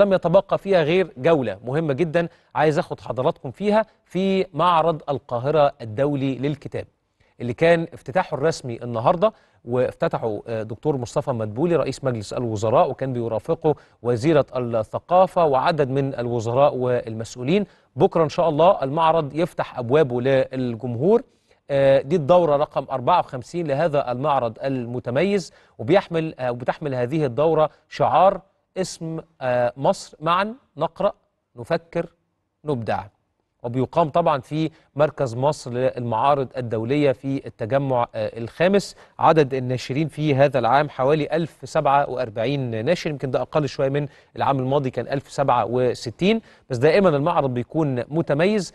لم يتبقى فيها غير جولة مهمة جدا عايز أخد حضراتكم فيها في معرض القاهرة الدولي للكتاب اللي كان افتتاحه الرسمي النهاردة وافتتحه آه، دكتور مصطفى مدبولي رئيس مجلس الوزراء وكان بيرافقه وزيرة الثقافة وعدد من الوزراء والمسؤولين بكرة إن شاء الله المعرض يفتح أبوابه للجمهور آه، دي الدورة رقم 54 لهذا المعرض المتميز وبيحمل آه، وبتحمل هذه الدورة شعار اسم آه، مصر معا نقرأ نفكر نبدع وبيقام طبعا في مركز مصر للمعارض الدولية في التجمع آه، الخامس عدد الناشرين في هذا العام حوالي 1047 ناشر يمكن ده أقل شوية من العام الماضي كان 1067 بس دائما المعرض بيكون متميز